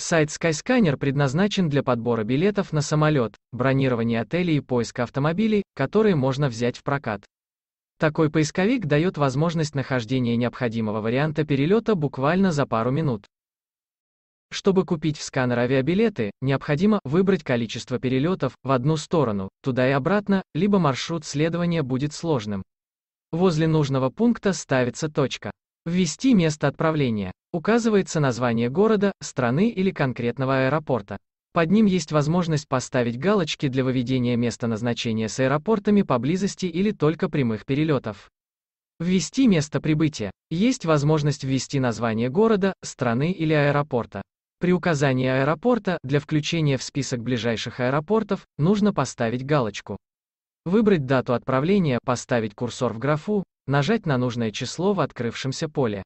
Сайт Skyscanner предназначен для подбора билетов на самолет, бронирования отелей и поиска автомобилей, которые можно взять в прокат. Такой поисковик дает возможность нахождения необходимого варианта перелета буквально за пару минут. Чтобы купить в сканер авиабилеты, необходимо выбрать количество перелетов в одну сторону, туда и обратно, либо маршрут следования будет сложным. Возле нужного пункта ставится точка. Ввести место отправления. Указывается название города, страны или конкретного аэропорта. Под ним есть возможность поставить галочки для выведения места назначения с аэропортами поблизости или только прямых перелетов. Ввести место прибытия. Есть возможность ввести название города, страны или аэропорта. При указании аэропорта для включения в список ближайших аэропортов нужно поставить галочку. Выбрать дату отправления, поставить курсор в графу нажать на нужное число в открывшемся поле.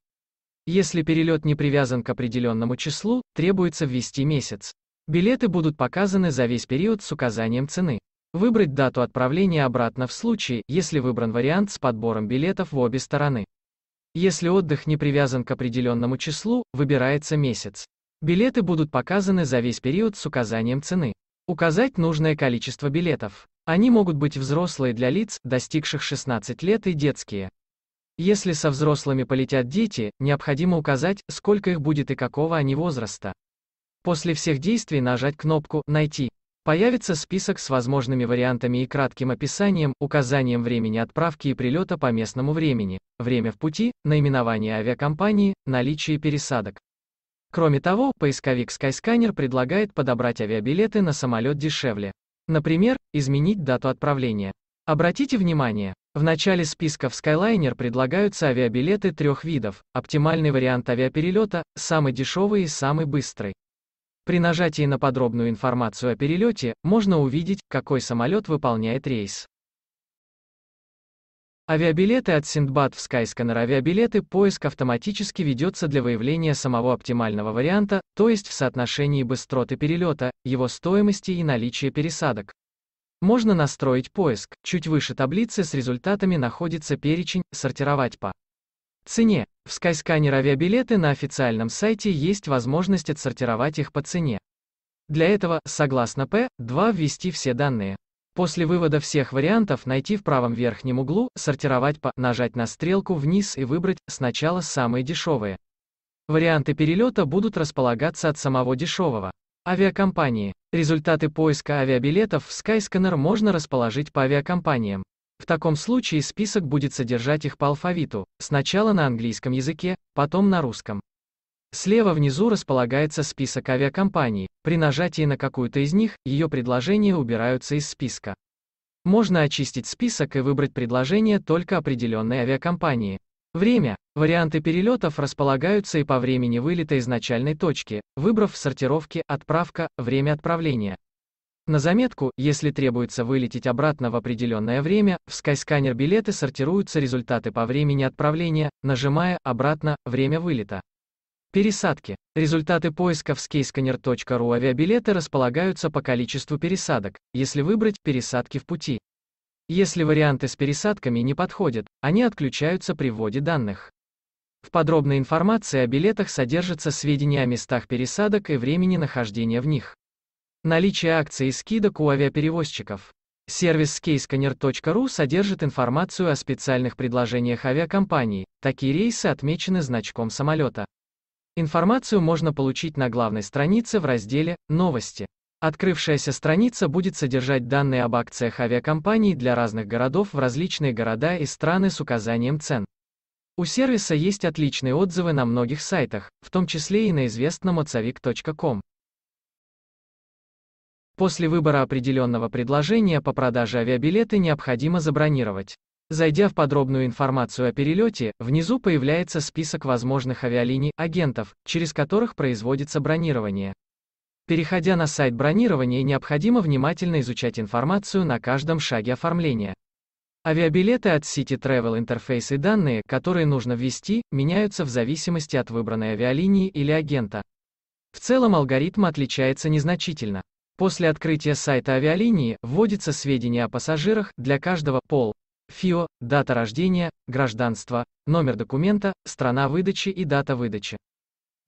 Если перелет не привязан к определенному числу, требуется ввести месяц. Билеты будут показаны за весь период с указанием цены. Выбрать дату отправления обратно в случае, если выбран вариант с подбором билетов в обе стороны. Если отдых не привязан к определенному числу, выбирается месяц. Билеты будут показаны за весь период с указанием цены. Указать нужное количество билетов. Они могут быть взрослые для лиц, достигших 16 лет и детские. Если со взрослыми полетят дети, необходимо указать, сколько их будет и какого они возраста. После всех действий нажать кнопку «Найти». Появится список с возможными вариантами и кратким описанием, указанием времени отправки и прилета по местному времени, время в пути, наименование авиакомпании, наличие пересадок. Кроме того, поисковик Skyscanner предлагает подобрать авиабилеты на самолет дешевле. Например, изменить дату отправления. Обратите внимание, в начале списка в Skyliner предлагаются авиабилеты трех видов, оптимальный вариант авиаперелета, самый дешевый и самый быстрый. При нажатии на подробную информацию о перелете можно увидеть, какой самолет выполняет рейс. Авиабилеты от Синдбад в Skyscanner авиабилеты поиск автоматически ведется для выявления самого оптимального варианта, то есть в соотношении быстроты перелета, его стоимости и наличия пересадок. Можно настроить поиск, чуть выше таблицы с результатами находится перечень, сортировать по цене. В Skyscanner авиабилеты на официальном сайте есть возможность отсортировать их по цене. Для этого, согласно p 2 ввести все данные. После вывода всех вариантов найти в правом верхнем углу, сортировать по, нажать на стрелку вниз и выбрать сначала самые дешевые. Варианты перелета будут располагаться от самого дешевого. Авиакомпании. Результаты поиска авиабилетов в Skyscanner можно расположить по авиакомпаниям. В таком случае список будет содержать их по алфавиту, сначала на английском языке, потом на русском. Слева внизу располагается список авиакомпаний. При нажатии на какую-то из них, ее предложения убираются из списка. Можно очистить список и выбрать предложение только определенной авиакомпании. Время. Варианты перелетов располагаются и по времени вылета из начальной точки, выбрав в сортировке «Отправка», «Время отправления». На заметку, если требуется вылететь обратно в определенное время, в Skyscanner билеты сортируются результаты по времени отправления, нажимая «Обратно», «Время вылета». Пересадки. Результаты поиска в skyscanner.ru авиабилеты располагаются по количеству пересадок, если выбрать «Пересадки в пути». Если варианты с пересадками не подходят, они отключаются при вводе данных. В подробной информации о билетах содержатся сведения о местах пересадок и времени нахождения в них. Наличие акций и скидок у авиаперевозчиков. Сервис skyscanner.ru содержит информацию о специальных предложениях авиакомпаний, такие рейсы отмечены значком самолета. Информацию можно получить на главной странице в разделе «Новости». Открывшаяся страница будет содержать данные об акциях авиакомпаний для разных городов в различные города и страны с указанием цен. У сервиса есть отличные отзывы на многих сайтах, в том числе и на известном отзовик.com. После выбора определенного предложения по продаже авиабилеты необходимо забронировать. Зайдя в подробную информацию о перелете, внизу появляется список возможных авиалиний агентов, через которых производится бронирование. Переходя на сайт бронирования, необходимо внимательно изучать информацию на каждом шаге оформления. Авиабилеты от City Travel Interface и данные, которые нужно ввести, меняются в зависимости от выбранной авиалинии или агента. В целом алгоритм отличается незначительно. После открытия сайта авиалинии вводятся сведения о пассажирах для каждого пол, ФИО, дата рождения, гражданство, номер документа, страна выдачи и дата выдачи.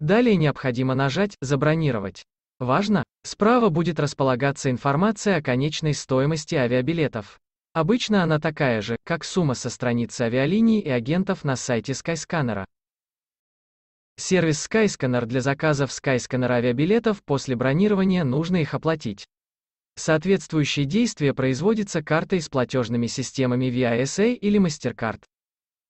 Далее необходимо нажать «Забронировать». Важно, справа будет располагаться информация о конечной стоимости авиабилетов. Обычно она такая же, как сумма со страницы авиалиний и агентов на сайте Skyscanner. Сервис Skyscanner для заказов Skyscanner авиабилетов после бронирования нужно их оплатить. Соответствующее действие производится картой с платежными системами VISA или MasterCard.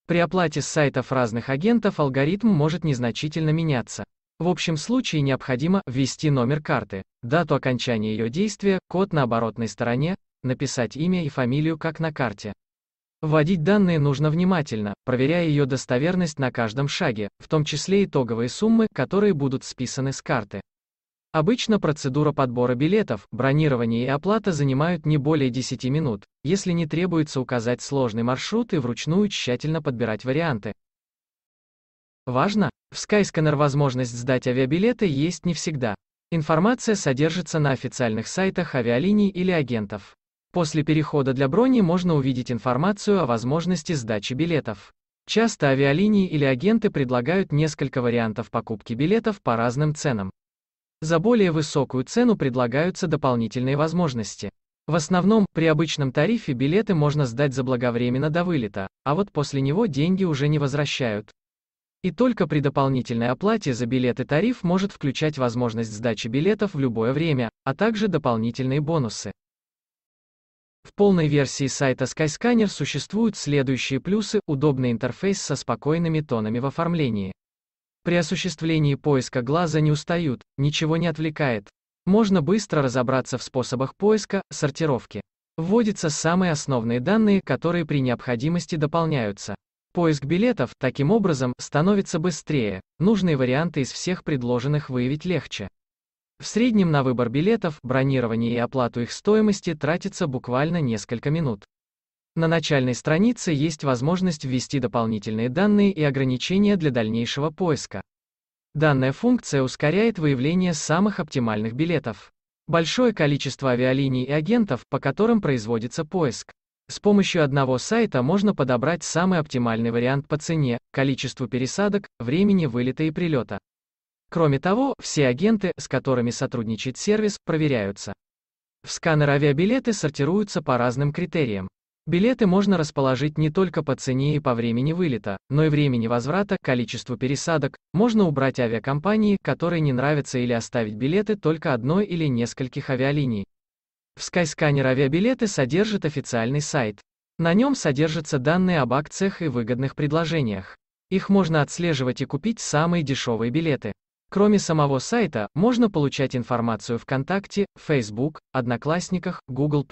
При оплате с сайтов разных агентов алгоритм может незначительно меняться. В общем случае необходимо ввести номер карты, дату окончания ее действия, код на оборотной стороне, написать имя и фамилию как на карте. Вводить данные нужно внимательно, проверяя ее достоверность на каждом шаге, в том числе итоговые суммы, которые будут списаны с карты. Обычно процедура подбора билетов, бронирование и оплата занимают не более 10 минут, если не требуется указать сложный маршрут и вручную тщательно подбирать варианты. Важно, в Skyscanner возможность сдать авиабилеты есть не всегда. Информация содержится на официальных сайтах авиалиний или агентов. После перехода для брони можно увидеть информацию о возможности сдачи билетов. Часто авиалинии или агенты предлагают несколько вариантов покупки билетов по разным ценам. За более высокую цену предлагаются дополнительные возможности. В основном, при обычном тарифе билеты можно сдать заблаговременно до вылета, а вот после него деньги уже не возвращают. И только при дополнительной оплате за билеты тариф может включать возможность сдачи билетов в любое время, а также дополнительные бонусы. В полной версии сайта Skyscanner существуют следующие плюсы – удобный интерфейс со спокойными тонами в оформлении. При осуществлении поиска глаза не устают, ничего не отвлекает. Можно быстро разобраться в способах поиска, сортировки. Вводятся самые основные данные, которые при необходимости дополняются. Поиск билетов, таким образом, становится быстрее, нужные варианты из всех предложенных выявить легче. В среднем на выбор билетов, бронирование и оплату их стоимости тратится буквально несколько минут. На начальной странице есть возможность ввести дополнительные данные и ограничения для дальнейшего поиска. Данная функция ускоряет выявление самых оптимальных билетов. Большое количество авиалиний и агентов, по которым производится поиск. С помощью одного сайта можно подобрать самый оптимальный вариант по цене, количеству пересадок, времени вылета и прилета. Кроме того, все агенты, с которыми сотрудничает сервис, проверяются. В сканер авиабилеты сортируются по разным критериям. Билеты можно расположить не только по цене и по времени вылета, но и времени возврата, количеству пересадок. Можно убрать авиакомпании, которые не нравятся или оставить билеты только одной или нескольких авиалиний. В Skyscanner авиабилеты содержит официальный сайт. На нем содержатся данные об акциях и выгодных предложениях. Их можно отслеживать и купить самые дешевые билеты. Кроме самого сайта, можно получать информацию ВКонтакте, Facebook, Одноклассниках, Google+.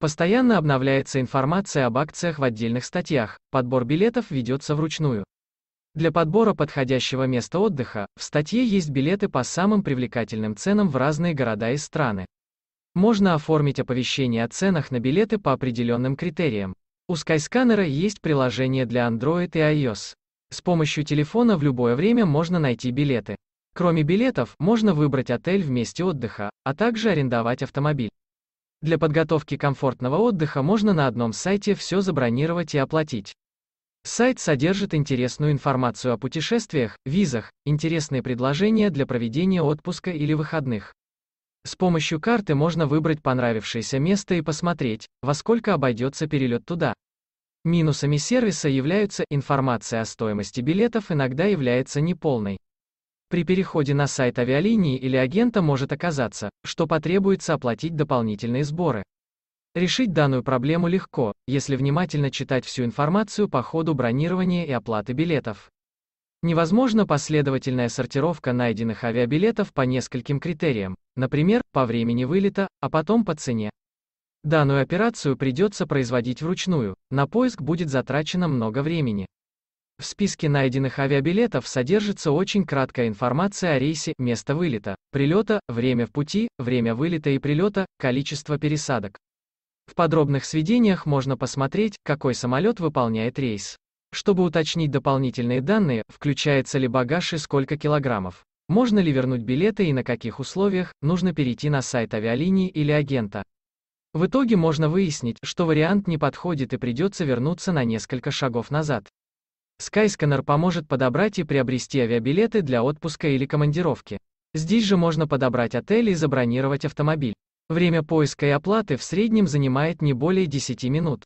Постоянно обновляется информация об акциях в отдельных статьях, подбор билетов ведется вручную. Для подбора подходящего места отдыха, в статье есть билеты по самым привлекательным ценам в разные города и страны. Можно оформить оповещение о ценах на билеты по определенным критериям. У Skyscanner есть приложение для Android и iOS. С помощью телефона в любое время можно найти билеты. Кроме билетов, можно выбрать отель в месте отдыха, а также арендовать автомобиль. Для подготовки комфортного отдыха можно на одном сайте все забронировать и оплатить. Сайт содержит интересную информацию о путешествиях, визах, интересные предложения для проведения отпуска или выходных. С помощью карты можно выбрать понравившееся место и посмотреть, во сколько обойдется перелет туда. Минусами сервиса являются информация о стоимости билетов иногда является неполной. При переходе на сайт авиалинии или агента может оказаться, что потребуется оплатить дополнительные сборы. Решить данную проблему легко, если внимательно читать всю информацию по ходу бронирования и оплаты билетов. Невозможно последовательная сортировка найденных авиабилетов по нескольким критериям, например, по времени вылета, а потом по цене. Данную операцию придется производить вручную, на поиск будет затрачено много времени. В списке найденных авиабилетов содержится очень краткая информация о рейсе, место вылета, прилета, время в пути, время вылета и прилета, количество пересадок. В подробных сведениях можно посмотреть, какой самолет выполняет рейс. Чтобы уточнить дополнительные данные, включается ли багаж и сколько килограммов. Можно ли вернуть билеты и на каких условиях, нужно перейти на сайт авиалинии или агента. В итоге можно выяснить, что вариант не подходит и придется вернуться на несколько шагов назад. Skyscanner поможет подобрать и приобрести авиабилеты для отпуска или командировки. Здесь же можно подобрать отель и забронировать автомобиль. Время поиска и оплаты в среднем занимает не более 10 минут.